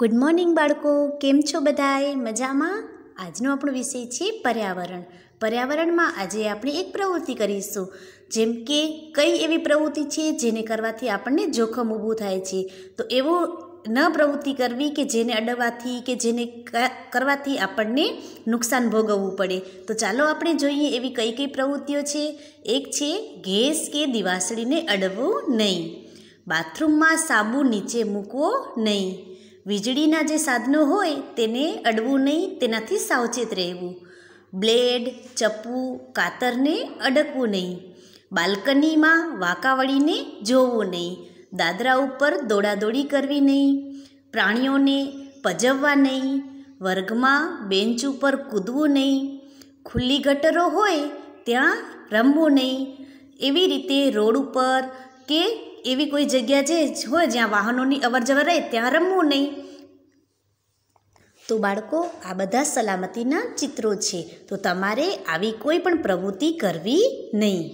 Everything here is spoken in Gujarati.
ગુડ મોર્નિંગ બાળકો કેમ છો બધાએ મજામાં આજનો આપણો વિષય છે પર્યાવરણ પર્યાવરણમાં આજે આપણે એક પ્રવૃત્તિ કરીશું જેમ કે કઈ એવી પ્રવૃત્તિ છે જેને કરવાથી આપણને જોખમ ઊભું થાય છે તો એવો ન પ્રવૃત્તિ કરવી કે જેને અડવાથી કે જેને કરવાથી આપણને નુકસાન ભોગવવું પડે તો ચાલો આપણે જોઈએ એવી કઈ કઈ પ્રવૃત્તિઓ છે એક છે ગેસ કે દિવાસળીને અડવવું નહીં બાથરૂમમાં સાબુ નીચે મૂકવો નહીં વીજળીના જે સાધનો હોય તેને અડવું નહીં તેનાથી સાવચેત રહેવું બ્લેડ ચપ્પુ કાતરને અડકવું નહીં બાલ્કનીમાં વાંકા વળીને જોવું નહીં દાદરા ઉપર દોડાદોડી કરવી નહીં પ્રાણીઓને પજવવા નહીં વર્ગમાં બેન્ચ ઉપર કૂદવું નહીં ખુલ્લી ગટરો હોય ત્યાં રમવું નહીં એવી રીતે રોડ ઉપર કે એવી કોઈ જગ્યા જે હોય જ્યાં વાહનોની અવરજવર રહે ત્યાં રમવું નહીં તો બાળકો આ બધા સલામતીના ચિત્રો છે તો તમારે આવી કોઈ પણ પ્રવૃત્તિ કરવી નહીં